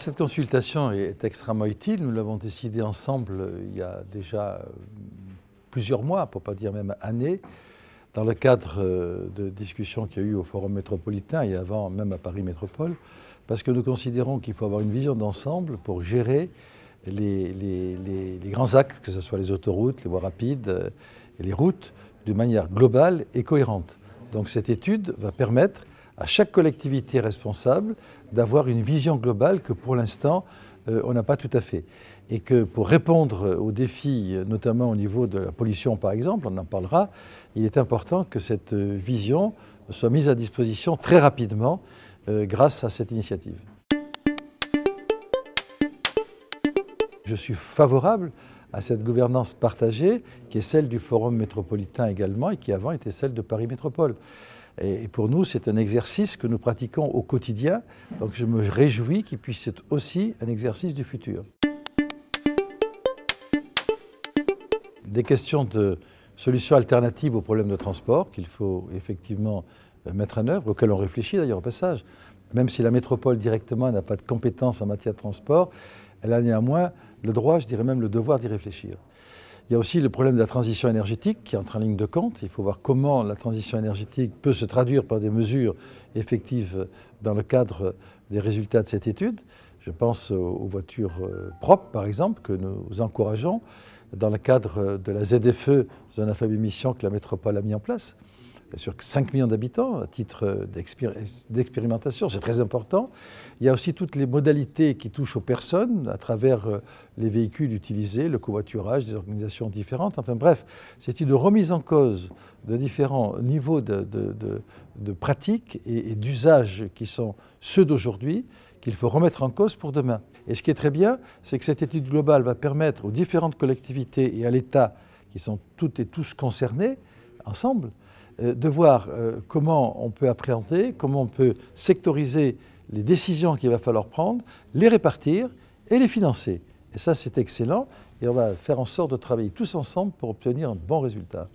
Cette consultation est extrêmement utile. Nous l'avons décidé ensemble euh, il y a déjà euh, plusieurs mois, pour ne pas dire même années, dans le cadre euh, de discussions qu'il y a eu au Forum métropolitain et avant même à Paris Métropole, parce que nous considérons qu'il faut avoir une vision d'ensemble pour gérer les, grands axes, que ce soit les autoroutes, les voies rapides et les routes, de manière globale et cohérente. Donc cette étude va permettre à chaque collectivité responsable d'avoir une vision globale que pour l'instant, euh, on n'a pas tout à fait. Et que pour répondre aux défis, notamment au niveau de la pollution par exemple, on en parlera, il est important que cette euh, vision soit mise à disposition très rapidement euh, grâce à cette initiative. Je suis favorable à cette gouvernance partagée qui est celle du Forum métropolitain également et qui avant était celle de Paris Métropole. Et pour nous, c'est un exercice que nous pratiquons au quotidien. Donc je me réjouis qu'il puisse être aussi un exercice du futur. Des questions de solutions alternatives aux problèmes de transport qu'il faut effectivement euh, mettre en œuvre, auxquelles on réfléchit d'ailleurs au passage. Même si la métropole directement n'a pas de compétences en matière de transport, elle a néanmoins le droit, je dirais même le devoir d'y réfléchir. Il y a aussi le problème de la transition énergétique qui entre en ligne de compte. Il faut voir comment la transition énergétique peut se traduire par des mesures effectives dans le cadre des résultats de cette étude. Je pense aux voitures euh, propres, par exemple, que nous encourageons dans le cadre de la ZFE, zone à faible émission, que la métropole a mis en place bien sûr 5 millions d'habitants à titre d'expérimentation, c'est très important. Il y a aussi toutes les modalités qui touchent aux personnes à travers euh, les véhicules utilisés, le covoiturage, des organisations différentes. Enfin bref, c'est une remise en cause de différents niveaux de, pratiques et, et d'usages qui sont ceux d'aujourd'hui qu'il faut remettre en cause pour demain. Et ce qui est très bien, c'est que cette étude globale va permettre aux différentes collectivités et à l'État, qui sont toutes et tous concernés, ensemble, euh, de voir euh, comment on peut appréhender, comment on peut sectoriser les décisions qu'il va falloir prendre, les répartir et les financer. Et ça, c'est excellent. Et on va faire en sorte de travailler tous ensemble pour obtenir un bon résultat.